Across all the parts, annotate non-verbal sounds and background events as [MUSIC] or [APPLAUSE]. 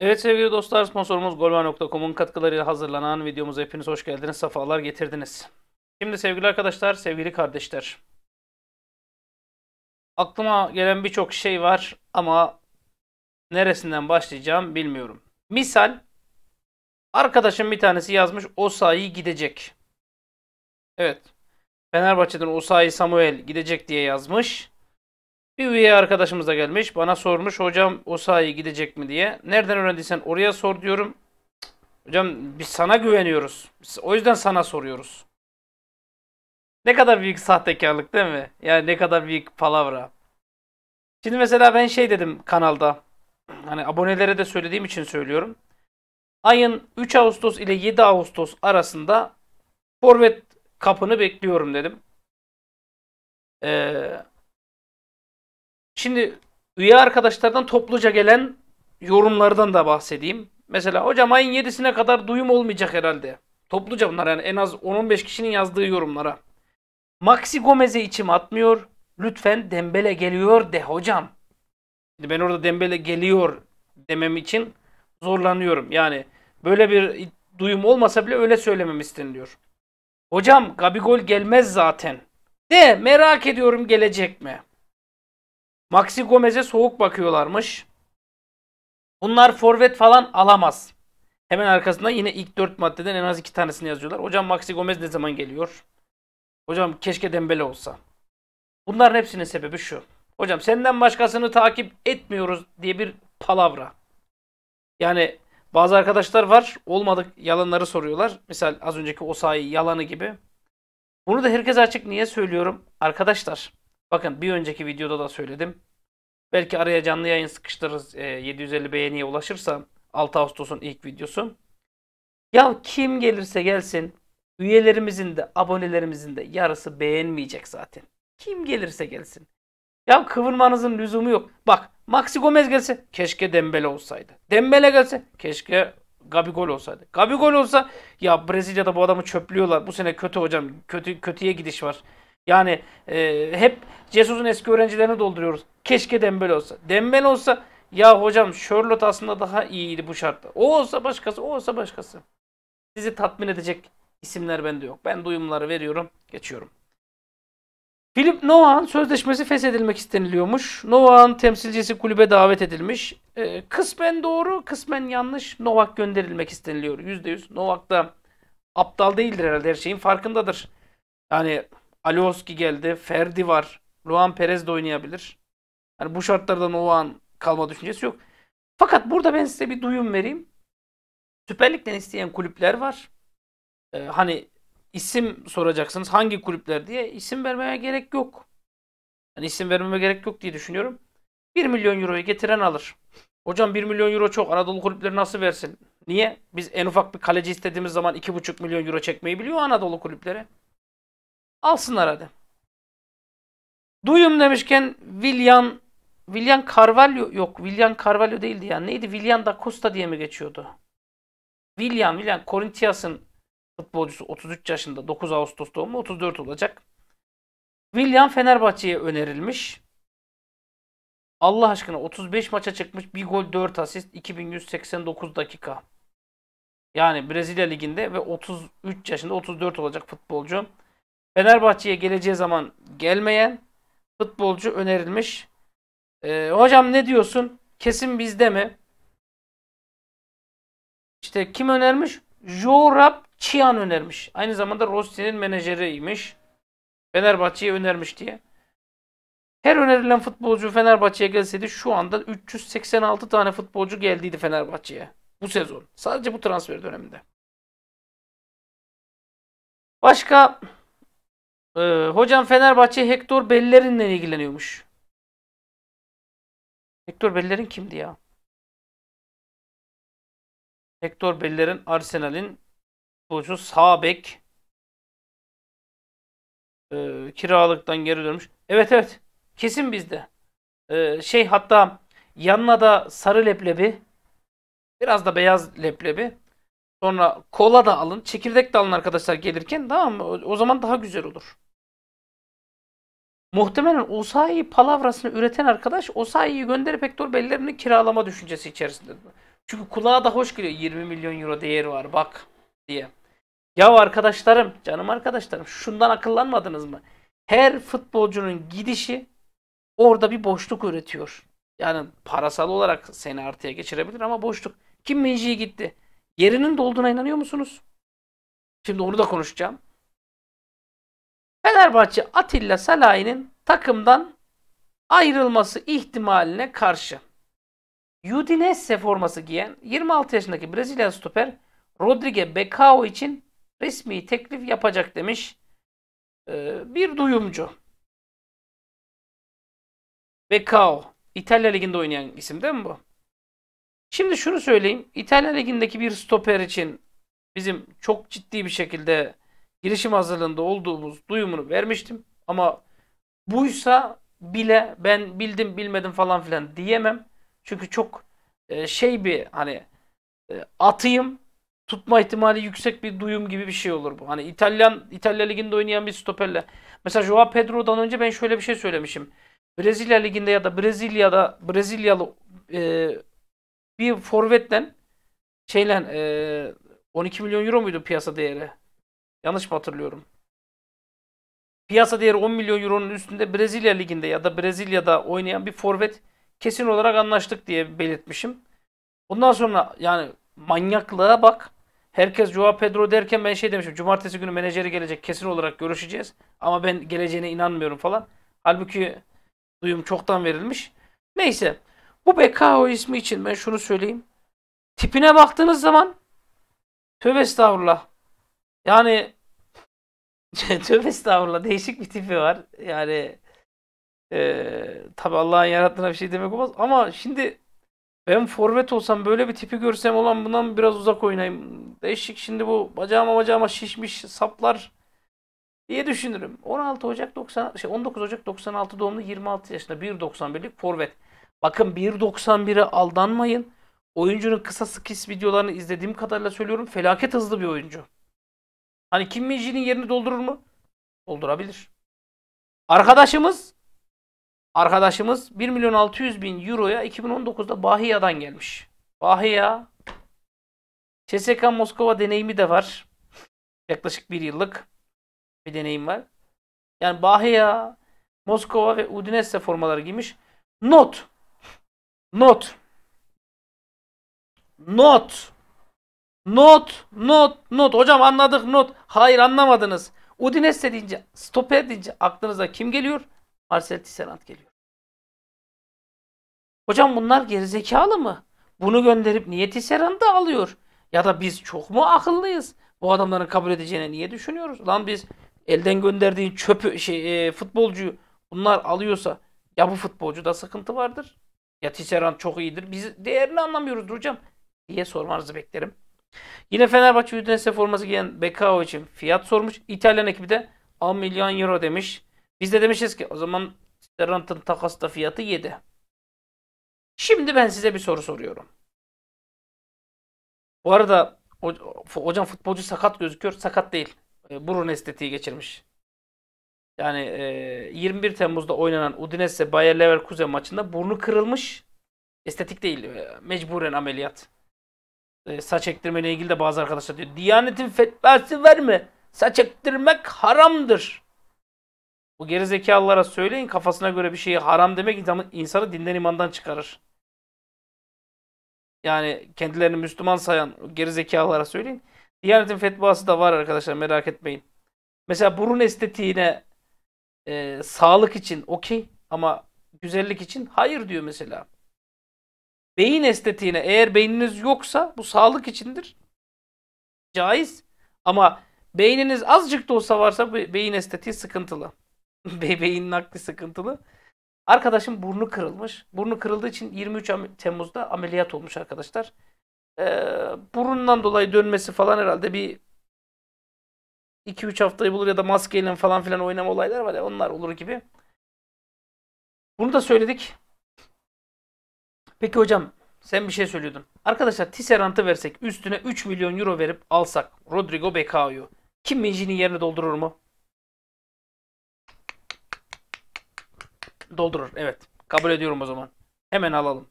Evet sevgili dostlar sponsorumuz golva.com'un katkılarıyla hazırlanan videomuza hepiniz hoş geldiniz, safalar getirdiniz. Şimdi sevgili arkadaşlar, sevgili kardeşler. Aklıma gelen birçok şey var ama neresinden başlayacağım bilmiyorum. Misal Arkadaşım bir tanesi yazmış Osayi gidecek. Evet. Fenerbahçe'den Osayi Samuel gidecek diye yazmış. Bir üye arkadaşımız da gelmiş. Bana sormuş hocam Osayi gidecek mi diye. Nereden öğrendiysen oraya sor diyorum. Hocam biz sana güveniyoruz. Biz, o yüzden sana soruyoruz. Ne kadar büyük sahtekarlık değil mi? Yani ne kadar büyük palavra. Şimdi mesela ben şey dedim kanalda. Hani abonelere de söylediğim için söylüyorum. Ayın 3 Ağustos ile 7 Ağustos arasında forvet kapını bekliyorum dedim. Ee, şimdi üye arkadaşlardan topluca gelen yorumlardan da bahsedeyim. Mesela hocam ayın 7'sine kadar duyum olmayacak herhalde. Topluca bunlar yani en az 10-15 kişinin yazdığı yorumlara. Maxi Gomez'e içim atmıyor. Lütfen Dembele geliyor de hocam. ben orada Dembele geliyor demem için zorlanıyorum. Yani böyle bir duyum olmasa bile öyle söylemem isteniliyor. Hocam Gabigol gelmez zaten. De merak ediyorum gelecek mi? Maxi Gomez'e soğuk bakıyorlarmış. Bunlar forvet falan alamaz. Hemen arkasında yine ilk 4 maddeden en az 2 tanesini yazıyorlar. Hocam Maxi Gomez ne zaman geliyor? Hocam keşke Dembele olsa. Bunların hepsinin sebebi şu. Hocam senden başkasını takip etmiyoruz diye bir palavra. Yani bazı arkadaşlar var olmadık yalanları soruyorlar. Misal az önceki o sahi yalanı gibi. Bunu da herkes açık niye söylüyorum? Arkadaşlar bakın bir önceki videoda da söyledim. Belki araya canlı yayın sıkıştırırız. E, 750 beğeniye ulaşırsa 6 Ağustos'un ilk videosu. Ya kim gelirse gelsin üyelerimizin de abonelerimizin de yarısı beğenmeyecek zaten. Kim gelirse gelsin. Ya kıvırmanızın lüzumu yok. Bak Maxi Gomez gelse keşke Dembele olsaydı. Dembele gelse keşke Gabigol olsaydı. Gabigol olsa ya Brezilya'da bu adamı çöplüyorlar. Bu sene kötü hocam. Kötü kötüye gidiş var. Yani e, hep Jesus'un eski öğrencilerini dolduruyoruz. Keşke Dembele olsa. Dembele olsa ya hocam Charlotte aslında daha iyiydi bu şartta. O olsa başkası, o olsa başkası. Sizi tatmin edecek isimler bende yok. Ben duyumları veriyorum, geçiyorum. Philip Noah'ın sözleşmesi feshedilmek isteniliyormuş. Novak'ın temsilcisi kulübe davet edilmiş. Ee, kısmen doğru, kısmen yanlış. Novak gönderilmek isteniliyor. %100. Novak da aptal değildir herhalde. Her şeyin farkındadır. Yani Alioski geldi. Ferdi var. Luan Perez de oynayabilir. Yani bu şartlarda Novak'ın kalma düşüncesi yok. Fakat burada ben size bir duyum vereyim. Süper Lig'den isteyen kulüpler var. Ee, hani isim soracaksınız hangi kulüpler diye isim vermeye gerek yok. Yani isim vermeme gerek yok diye düşünüyorum. 1 milyon euroyu getiren alır. Hocam 1 milyon euro çok Anadolu kulüpleri nasıl versin? Niye? Biz en ufak bir kaleci istediğimiz zaman 2,5 milyon euro çekmeyi biliyor Anadolu kulüpleri. Alsınlar hadi. Duyum demişken William William Carvalho yok. William Carvalho değildi ya. Neydi? William da Costa diye mi geçiyordu? William, William Corinthians'ın futbolcusu 33 yaşında 9 Ağustos doğumlu 34 olacak. William Fenerbahçe'ye önerilmiş. Allah aşkına 35 maça çıkmış. 1 gol 4 asist 2189 dakika. Yani Brezilya Ligi'nde ve 33 yaşında 34 olacak futbolcu. Fenerbahçe'ye geleceği zaman gelmeyen futbolcu önerilmiş. Ee, hocam ne diyorsun? Kesin bizde mi? İşte kim önermiş? Jorab Çiyan önermiş. Aynı zamanda Rossi'nin menajeriymiş. Fenerbahçe'ye önermiş diye. Her önerilen futbolcu Fenerbahçe'ye gelseydi şu anda 386 tane futbolcu geldiydi Fenerbahçe'ye. Bu sezon. Sadece bu transfer döneminde. Başka e, hocam Fenerbahçe Hector Bellerin'le ilgileniyormuş. Hector Bellerin kimdi ya? Hector Bellerin Arsenal'in futbolcu sabek e, kiralıktan geri dönmüş. Evet evet kesin bizde. E, şey hatta yanına da sarı leblebi biraz da beyaz leblebi sonra kola da alın çekirdek de alın arkadaşlar gelirken tamam mı? O, o zaman daha güzel olur. Muhtemelen Osayi palavrasını üreten arkadaş Osayi'yi gönderip Hector Bellerin'i kiralama düşüncesi içerisinde. Çünkü kulağa da hoş geliyor 20 milyon euro değeri var bak diye. Ya arkadaşlarım, canım arkadaşlarım şundan akıllanmadınız mı? Her futbolcunun gidişi orada bir boşluk üretiyor. Yani parasal olarak seni artıya geçirebilir ama boşluk. Kim Minji'yi gitti? Yerinin dolduğuna inanıyor musunuz? Şimdi onu da konuşacağım. Fenerbahçe Atilla Salahi'nin takımdan ayrılması ihtimaline karşı Udinese forması giyen 26 yaşındaki Brezilya stoper Rodrigo Becao için resmi teklif yapacak demiş e, bir duyumcu. Beccao. İtalya Ligi'nde oynayan isim değil mi bu? Şimdi şunu söyleyeyim. İtalya Ligi'ndeki bir stoper için bizim çok ciddi bir şekilde girişim hazırlığında olduğumuz duyumunu vermiştim. Ama buysa bile ben bildim bilmedim falan filan diyemem. Çünkü çok e, şey bir hani e, atayım tutma ihtimali yüksek bir duyum gibi bir şey olur bu. Hani İtalyan İtalya liginde oynayan bir stoperle. Mesela Joao Pedro'dan önce ben şöyle bir şey söylemişim. Brezilya liginde ya da Brezilya'da Brezilyalı e, bir forvetten şeyle e, 12 milyon euro muydu piyasa değeri? Yanlış mı hatırlıyorum? Piyasa değeri 10 milyon euronun üstünde Brezilya liginde ya da Brezilya'da oynayan bir forvet kesin olarak anlaştık diye belirtmişim. Ondan sonra yani manyaklığa bak. Herkes Joao Pedro derken ben şey demişim. Cumartesi günü menajeri gelecek kesin olarak görüşeceğiz. Ama ben geleceğine inanmıyorum falan. Halbuki duyum çoktan verilmiş. Neyse. Bu Bekao ismi için ben şunu söyleyeyim. Tipine baktığınız zaman tövbe estağfurullah. Yani [LAUGHS] tövbe estağfurullah değişik bir tipi var. Yani e, tabi Allah'ın yarattığına bir şey demek olmaz. Ama şimdi ben forvet olsam böyle bir tipi görsem olan bundan biraz uzak oynayayım. Değişik şimdi bu bacağıma bacağıma şişmiş saplar diye düşünürüm. 16 Ocak 90 şey 19 Ocak 96 doğumlu 26 yaşında 1.91'lik forvet. Bakın 1.91'e aldanmayın. Oyuncunun kısa skis videolarını izlediğim kadarıyla söylüyorum. Felaket hızlı bir oyuncu. Hani Kim Minji'nin yerini doldurur mu? Doldurabilir. Arkadaşımız Arkadaşımız 1 milyon 600 bin euroya 2019'da Bahiya'dan gelmiş. Bahiya CSK Moskova deneyimi de var. Yaklaşık bir yıllık bir deneyim var. Yani Bahiya, Moskova ve Udinese formaları giymiş. Not. Not. Not. Not. Not. Not. Hocam anladık not. Hayır anlamadınız. Udinese deyince, stoper deyince aklınıza kim geliyor? Marcel Tisserand geliyor. Hocam bunlar gerizekalı mı? Bunu gönderip niye Tisserand'ı alıyor? Ya da biz çok mu akıllıyız? Bu adamların kabul edeceğini niye düşünüyoruz? Lan biz elden gönderdiğin çöpü şey e, futbolcuyu bunlar alıyorsa ya bu futbolcuda sıkıntı vardır ya Tisserand çok iyidir. Biz değerini anlamıyoruz hocam diye sormanızı beklerim. Yine Fenerbahçe Udinese forması giyen Bekao için fiyat sormuş. İtalyan ekibi de 10 milyon euro demiş. Biz de demişiz ki o zaman Tarant'ın takasta fiyatı 7. Şimdi ben size bir soru soruyorum. Bu arada hocam futbolcu sakat gözüküyor. Sakat değil. E, burun estetiği geçirmiş. Yani 21 e, Temmuz'da oynanan Udinese Bayer Leverkusen maçında burnu kırılmış. Estetik değil. E, mecburen ameliyat. Saç ektirmeyle ilgili de bazı arkadaşlar diyor. Diyanetin fetvası var mı? Saç ektirmek haramdır. Bu gerizekalılara söyleyin kafasına göre bir şeyi haram demek insanı dinden imandan çıkarır. Yani kendilerini Müslüman sayan gerizekalılara söyleyin. Diyanetin fetvası da var arkadaşlar merak etmeyin. Mesela burun estetiğine e, sağlık için okey ama güzellik için hayır diyor mesela. Beyin estetiğine eğer beyniniz yoksa bu sağlık içindir. Caiz. Ama beyniniz azıcık da olsa varsa beyin estetiği sıkıntılı. [LAUGHS] Bebeğin nakli sıkıntılı. Arkadaşım burnu kırılmış. Burnu kırıldığı için 23 Temmuz'da ameliyat olmuş arkadaşlar. Ee, burundan dolayı dönmesi falan herhalde bir 2-3 haftayı bulur ya da maskeyle falan filan oynama olaylar var ya onlar olur gibi. Bunu da söyledik. Peki hocam sen bir şey söylüyordun. Arkadaşlar Tisserant'ı versek üstüne 3 milyon euro verip alsak Rodrigo Becao'yu Kim Minji'nin yerini doldurur mu? doldurur. Evet. Kabul ediyorum o zaman. Hemen alalım.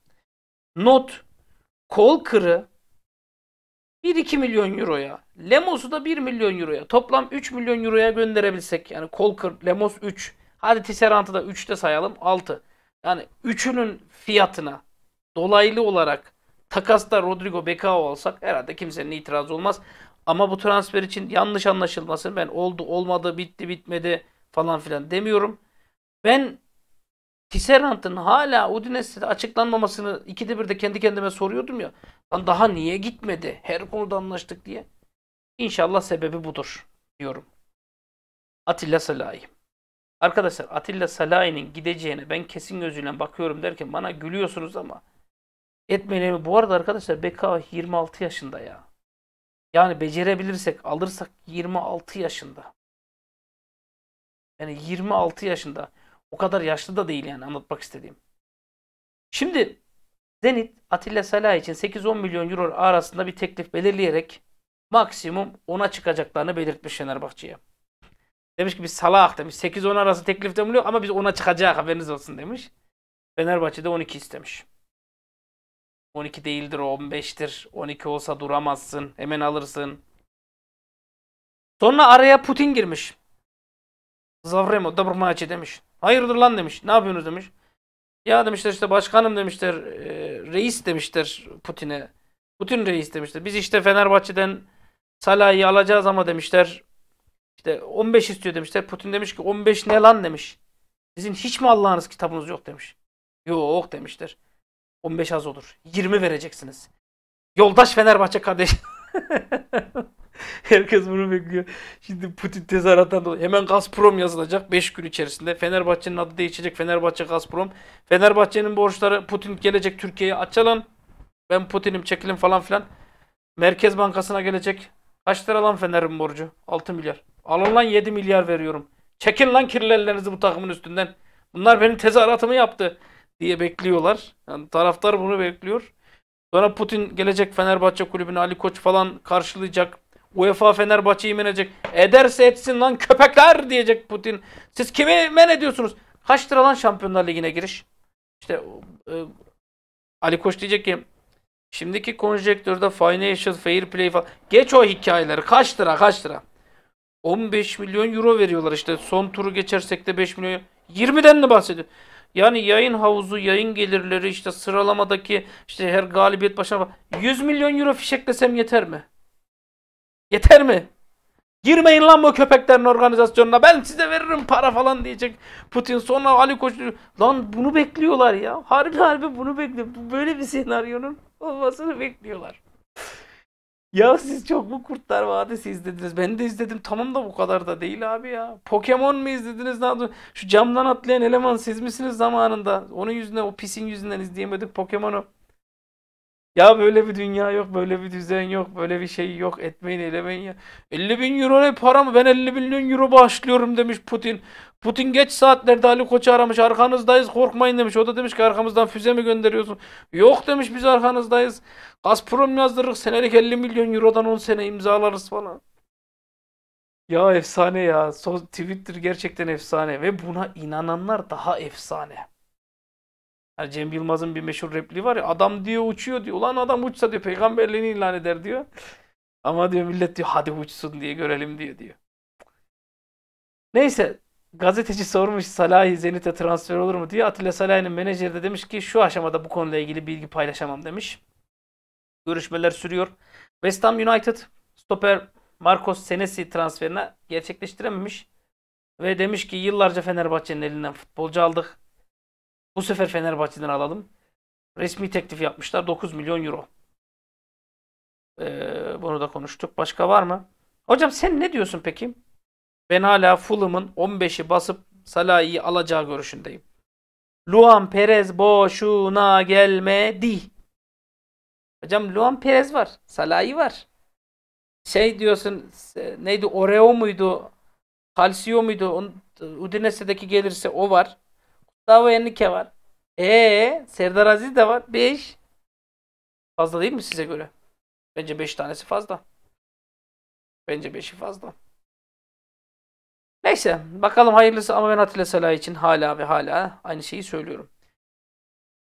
Not. Kol kırı 1-2 milyon euroya. Lemos'u da 1 milyon euroya. Toplam 3 milyon euroya gönderebilsek. Yani kol kır, Lemos 3. Hadi Tisserant'ı da 3 de sayalım. 6. Yani üçünün fiyatına dolaylı olarak takasta Rodrigo Becao olsak, herhalde kimsenin itirazı olmaz. Ama bu transfer için yanlış anlaşılmasın. Ben oldu, olmadı, bitti, bitmedi falan filan demiyorum. Ben Tisserant'ın hala Udinese'de açıklanmamasını ikide bir de kendi kendime soruyordum ya. Lan daha niye gitmedi? Her konuda anlaştık diye. İnşallah sebebi budur diyorum. Atilla Salahi. Arkadaşlar Atilla Salahi'nin gideceğine ben kesin gözüyle bakıyorum derken bana gülüyorsunuz ama etmeleri bu arada arkadaşlar Beka 26 yaşında ya. Yani becerebilirsek alırsak 26 yaşında. Yani 26 yaşında. O kadar yaşlı da değil yani anlatmak istediğim. Şimdi Zenit Atilla Salah için 8-10 milyon euro arasında bir teklif belirleyerek maksimum 10'a çıkacaklarını belirtmiş Fenerbahçe'ye. Demiş ki biz Salah demiş 8-10 arası teklifte buluyor ama biz 10'a çıkacak haberiniz olsun demiş. Fenerbahçe'de 12 istemiş. 12 değildir o 15'tir. 12 olsa duramazsın. Hemen alırsın. Sonra araya Putin girmiş. Zavremo Dobrmaci demiş. Hayırdır lan demiş. Ne yapıyorsunuz demiş. Ya demişler işte başkanım demişler. E, reis demişler Putin'e. Putin reis demişler. Biz işte Fenerbahçe'den Salah'ı alacağız ama demişler. İşte 15 istiyor demişler. Putin demiş ki 15 ne lan demiş. Sizin hiç mi Allah'ınız kitabınız yok demiş. Yok demişler. 15 az olur. 20 vereceksiniz. Yoldaş Fenerbahçe kardeş. [LAUGHS] [LAUGHS] Herkes bunu bekliyor. Şimdi Putin tezahürattan dolayı hemen Gazprom yazılacak 5 gün içerisinde. Fenerbahçe'nin adı değişecek. Fenerbahçe Gazprom. Fenerbahçe'nin borçları Putin gelecek Türkiye'ye açalım. Ben Putin'im çekilin falan filan. Merkez Bankası'na gelecek. Kaç lira lan Fener'in borcu? 6 milyar. Alın lan 7 milyar veriyorum. Çekin lan kirli ellerinizi bu takımın üstünden. Bunlar benim tezahüratımı yaptı diye bekliyorlar. Yani taraftar bunu bekliyor. Sonra Putin gelecek Fenerbahçe kulübünü Ali Koç falan karşılayacak. UEFA Fenerbahçe'yi men Ederse etsin lan köpekler diyecek Putin. Siz kimi men ediyorsunuz? Kaç lira lan Şampiyonlar Ligi'ne giriş? İşte e, Ali Koç diyecek ki şimdiki konjektörde financial fair play falan. Geç o hikayeleri. Kaç lira kaç lira? 15 milyon euro veriyorlar işte. Son turu geçersek de 5 milyon. 20'den mi bahsediyor? Yani yayın havuzu, yayın gelirleri işte sıralamadaki işte her galibiyet başına 100 milyon euro fişeklesem yeter mi? Yeter mi? Girmeyin lan bu köpeklerin organizasyonuna. Ben size veririm para falan diyecek Putin. Sonra Ali Koç lan bunu bekliyorlar ya. Harbi harbi bunu bekliyor. Böyle bir senaryonun olmasını bekliyorlar. ya siz çok mu Kurtlar Vadisi izlediniz? Ben de izledim. Tamam da bu kadar da değil abi ya. Pokemon mu izlediniz? Ne Şu camdan atlayan eleman siz misiniz zamanında? Onun yüzünden o pisin yüzünden izleyemedik Pokemon'u. Ya böyle bir dünya yok, böyle bir düzen yok, böyle bir şey yok. Etmeyin, elemeyin ya. 50 bin euro ne para mı? Ben 50 milyon euro bağışlıyorum demiş Putin. Putin geç saatlerde Ali Koç'u aramış. Arkanızdayız korkmayın demiş. O da demiş ki arkamızdan füze mi gönderiyorsun? Yok demiş biz arkanızdayız. Gazprom yazdırırız senelik 50 milyon eurodan 10 sene imzalarız falan. Ya efsane ya. Twitter gerçekten efsane ve buna inananlar daha efsane. Yani Cem Yılmaz'ın bir meşhur repliği var ya adam diyor uçuyor diyor. Ulan adam uçsa diyor peygamberliğini ilan eder diyor. Ama diyor millet diyor hadi uçsun diye görelim diyor diyor. Neyse gazeteci sormuş Salahi Zenit'e transfer olur mu diye. Atilla Salahi'nin menajeri de demiş ki şu aşamada bu konuyla ilgili bilgi paylaşamam demiş. Görüşmeler sürüyor. West Ham United stoper Marcos Senesi transferine gerçekleştirememiş. Ve demiş ki yıllarca Fenerbahçe'nin elinden futbolcu aldık. Bu sefer Fenerbahçe'den alalım. Resmi teklif yapmışlar. 9 milyon euro. Ee, bunu da konuştuk. Başka var mı? Hocam sen ne diyorsun peki? Ben hala Fulham'ın 15'i basıp Salah'ı alacağı görüşündeyim. Luan Perez boşuna gelmedi. Hocam Luan Perez var. Salah'ı var. Şey diyorsun e, neydi Oreo muydu? Calcio muydu? Udinese'deki gelirse o var. Davo Enrique var. E Serdar Aziz de var. 5. Fazla değil mi size göre? Bence 5 tanesi fazla. Bence 5'i fazla. Neyse bakalım hayırlısı ama ben Atilla Salah için hala ve hala aynı şeyi söylüyorum.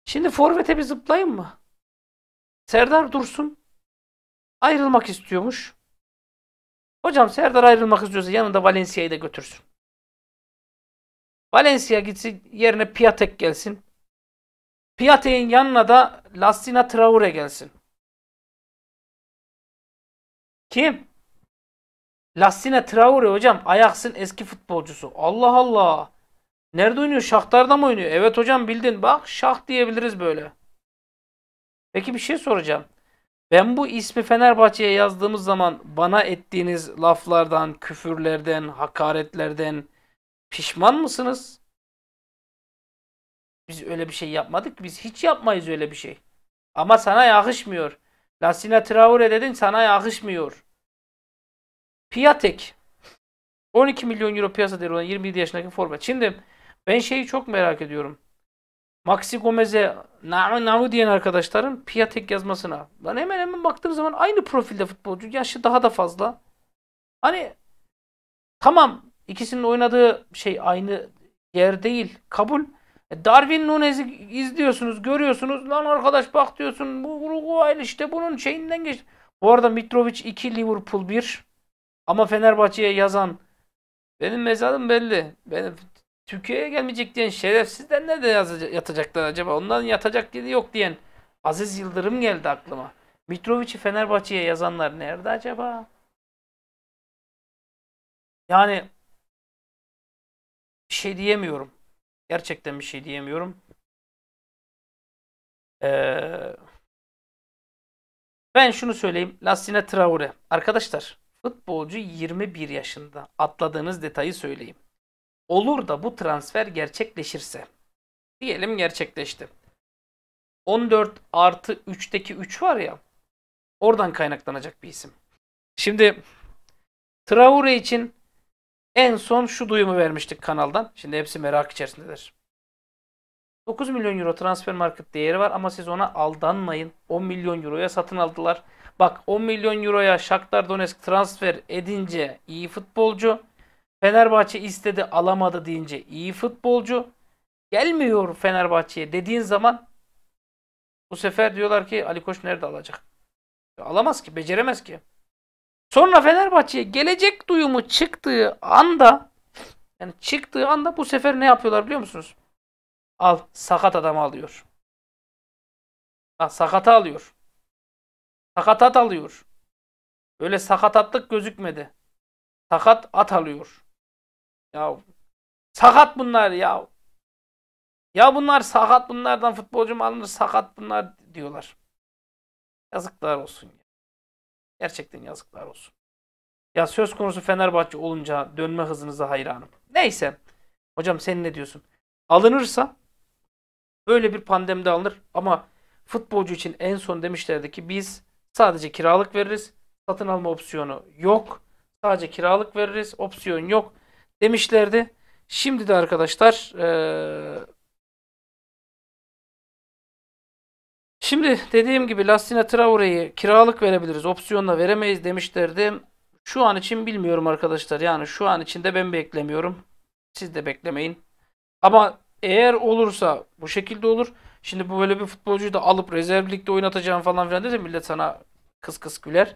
Şimdi Forvet'e bir zıplayayım mı? Serdar Dursun ayrılmak istiyormuş. Hocam Serdar ayrılmak istiyorsa yanında Valencia'yı da götürsün. Valencia gitsin yerine Piatek gelsin. Piatek'in yanına da Lastina Traore gelsin. Kim? Lastina Traore hocam ayaksın eski futbolcusu. Allah Allah. Nerede oynuyor? Şahtar'da mı oynuyor? Evet hocam bildin. Bak şah diyebiliriz böyle. Peki bir şey soracağım. Ben bu ismi Fenerbahçe'ye yazdığımız zaman bana ettiğiniz laflardan, küfürlerden, hakaretlerden, Pişman mısınız? Biz öyle bir şey yapmadık. Biz hiç yapmayız öyle bir şey. Ama sana yakışmıyor. Lasina Traore dedin sana yakışmıyor. Piatek. 12 milyon euro piyasa değeri olan 27 yaşındaki forvet. Şimdi ben şeyi çok merak ediyorum. Maxi Gomez'e Nau Nau diyen arkadaşların Piatek yazmasına. Ben hemen hemen baktığım zaman aynı profilde futbolcu. Yaşı daha da fazla. Hani tamam İkisinin oynadığı şey aynı yer değil. Kabul. E, Darwin Nunez'i izliyorsunuz, görüyorsunuz. Lan arkadaş bak diyorsun. Bu Uruguaylı işte bunun şeyinden geç. Bu arada Mitrovic 2, Liverpool 1. Ama Fenerbahçe'ye yazan benim mezarım belli. Benim Türkiye'ye gelmeyecek diyen şerefsizden ne de yazacak, yatacaklar acaba? Onların yatacak yeri yok diyen Aziz Yıldırım geldi aklıma. Mitrovic'i Fenerbahçe'ye yazanlar nerede acaba? Yani bir şey diyemiyorum. Gerçekten bir şey diyemiyorum. Ee, ben şunu söyleyeyim. Lassine Traore. Arkadaşlar futbolcu 21 yaşında. Atladığınız detayı söyleyeyim. Olur da bu transfer gerçekleşirse. Diyelim gerçekleşti. 14 artı 3'teki 3 var ya. Oradan kaynaklanacak bir isim. Şimdi Traore için en son şu duyumu vermiştik kanaldan. Şimdi hepsi merak içerisindedir. 9 milyon euro transfer market değeri var ama siz ona aldanmayın. 10 milyon euroya satın aldılar. Bak 10 milyon euroya Shakhtar Donetsk transfer edince iyi futbolcu. Fenerbahçe istedi alamadı deyince iyi futbolcu. Gelmiyor Fenerbahçe'ye dediğin zaman bu sefer diyorlar ki Ali Koç nerede alacak? Alamaz ki beceremez ki. Sonra Fenerbahçe'ye gelecek duyumu çıktığı anda yani çıktığı anda bu sefer ne yapıyorlar biliyor musunuz? Al sakat adamı alıyor. Ha, sakata alıyor. at alıyor. Öyle atlık gözükmedi. Sakat at alıyor. Ya sakat bunlar ya. Ya bunlar sakat bunlardan futbolcu mu alınır sakat bunlar diyorlar. Yazıklar olsun. Gerçekten yazıklar olsun. Ya söz konusu Fenerbahçe olunca dönme hızınıza hayranım. Neyse. Hocam sen ne diyorsun? Alınırsa böyle bir pandemide alınır ama futbolcu için en son demişlerdi ki biz sadece kiralık veririz. Satın alma opsiyonu yok. Sadece kiralık veririz. Opsiyon yok demişlerdi. Şimdi de arkadaşlar ee, Şimdi dediğim gibi Lastina Traore'yi kiralık verebiliriz. Opsiyonla veremeyiz demişlerdi. Şu an için bilmiyorum arkadaşlar. Yani şu an için de ben beklemiyorum. Siz de beklemeyin. Ama eğer olursa bu şekilde olur. Şimdi bu böyle bir futbolcuyu da alıp rezervlikte oynatacağım falan filan dedi millet sana kıs kıs güler.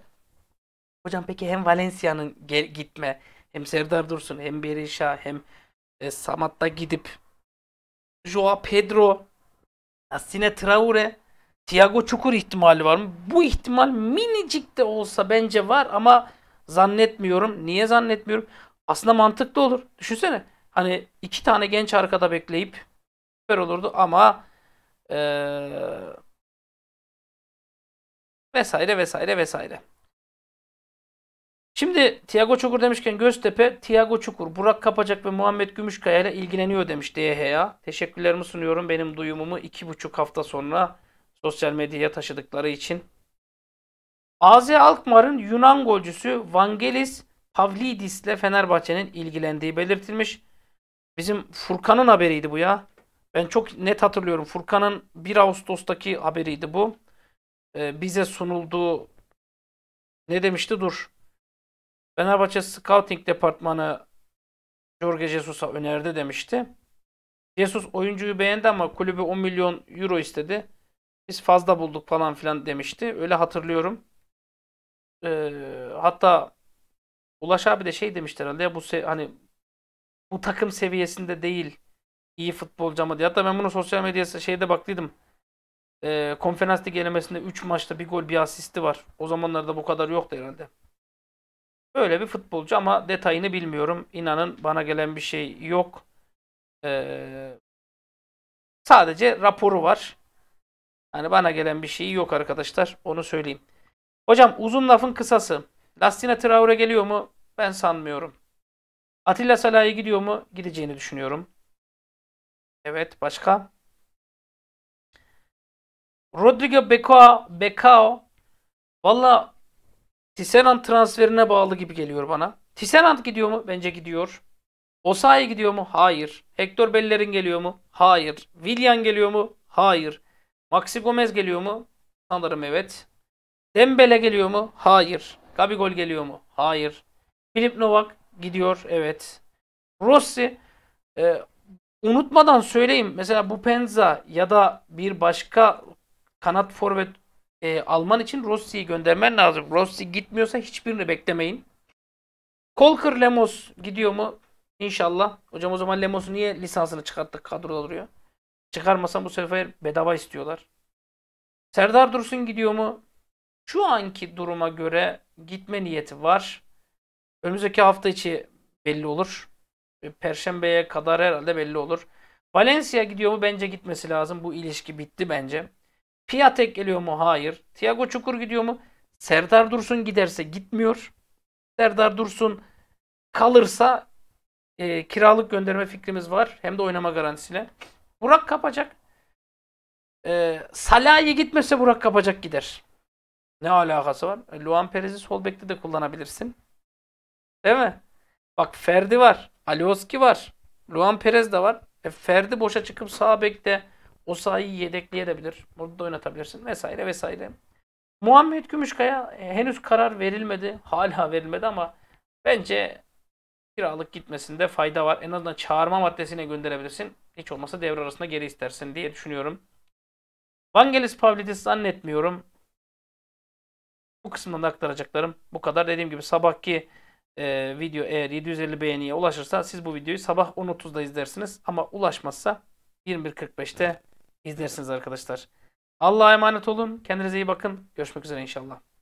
Hocam peki hem Valencia'nın gitme hem Serdar Dursun hem Berisha hem e, Samat'ta gidip Joao Pedro Asine Traore Thiago Çukur ihtimali var mı? Bu ihtimal minicik de olsa bence var ama zannetmiyorum. Niye zannetmiyorum? Aslında mantıklı olur. Düşünsene. Hani iki tane genç arkada bekleyip süper olurdu ama ee, vesaire vesaire vesaire. Şimdi Tiago Çukur demişken Göztepe, Tiago Çukur, Burak Kapacak ve Muhammed Gümüşkaya ile ilgileniyor demiş DHA. Teşekkürlerimi sunuyorum. Benim duyumumu iki buçuk hafta sonra sosyal medyaya taşıdıkları için. AZ Alkmaar'ın Yunan golcüsü Vangelis Pavlidis ile Fenerbahçe'nin ilgilendiği belirtilmiş. Bizim Furkan'ın haberiydi bu ya. Ben çok net hatırlıyorum. Furkan'ın 1 Ağustos'taki haberiydi bu. Ee, bize sunulduğu ne demişti? Dur. Fenerbahçe Scouting Departmanı Jorge Jesus'a önerdi demişti. Jesus oyuncuyu beğendi ama kulübü 10 milyon euro istedi. Biz fazla bulduk falan filan demişti. Öyle hatırlıyorum. Ee, hatta Ulaş abi de şey demişti herhalde ya bu hani bu takım seviyesinde değil iyi futbolcu ama diye. Hatta ben bunu sosyal medyası şeyde baktıydım. E, konferans lig elemesinde 3 maçta bir gol bir asisti var. O zamanlarda bu kadar yoktu herhalde. Böyle bir futbolcu ama detayını bilmiyorum. İnanın bana gelen bir şey yok. E, sadece raporu var. Hani bana gelen bir şey yok arkadaşlar. Onu söyleyeyim. Hocam uzun lafın kısası. Lastina Traore geliyor mu? Ben sanmıyorum. Atilla Salah'a gidiyor mu? Gideceğini düşünüyorum. Evet başka. Rodrigo Becao, Becao valla Tisserand transferine bağlı gibi geliyor bana. Tisserand gidiyor mu? Bence gidiyor. Osayi gidiyor mu? Hayır. Hector Bellerin geliyor mu? Hayır. William geliyor mu? Hayır. Maxi Gomez geliyor mu? Sanırım evet. Dembele geliyor mu? Hayır. Gabigol geliyor mu? Hayır. Filip Novak gidiyor. Evet. Rossi e, unutmadan söyleyeyim. Mesela bu Penza ya da bir başka kanat forvet e, Alman için Rossi'yi göndermen lazım. Rossi gitmiyorsa hiçbirini beklemeyin. Kolker Lemos gidiyor mu? İnşallah. Hocam o zaman Lemos'u niye lisansını çıkarttık kadroda duruyor? Çıkarmasam bu sefer bedava istiyorlar. Serdar Dursun gidiyor mu? Şu anki duruma göre gitme niyeti var. Önümüzdeki hafta içi belli olur. E, Perşembeye kadar herhalde belli olur. Valencia gidiyor mu? Bence gitmesi lazım. Bu ilişki bitti bence. Piatek geliyor mu? Hayır. Thiago Çukur gidiyor mu? Serdar Dursun giderse gitmiyor. Serdar Dursun kalırsa e, kiralık gönderme fikrimiz var. Hem de oynama garantisiyle. Burak kapacak. Ee, Salah'ı gitmese Burak kapacak gider. Ne alakası var? E, Luan Perez'i sol bekte de kullanabilirsin. Değil mi? Bak Ferdi var. Alioski var. Luan Perez de var. E Ferdi boşa çıkıp sağ bekte o sahayı yedekleyebilir. Burada da oynatabilirsin vesaire vesaire. Muhammed Gümüşkaya e, henüz karar verilmedi. Hala verilmedi ama bence kiralık gitmesinde fayda var. En azından çağırma maddesine gönderebilirsin. Hiç olmasa devre arasında geri istersin diye düşünüyorum. Vangelis Pavlidis zannetmiyorum. Bu kısımdan da aktaracaklarım bu kadar. Dediğim gibi sabahki e, video eğer 750 beğeniye ulaşırsa siz bu videoyu sabah 10.30'da izlersiniz. Ama ulaşmazsa 21.45'te izlersiniz arkadaşlar. Allah'a emanet olun. Kendinize iyi bakın. Görüşmek üzere inşallah.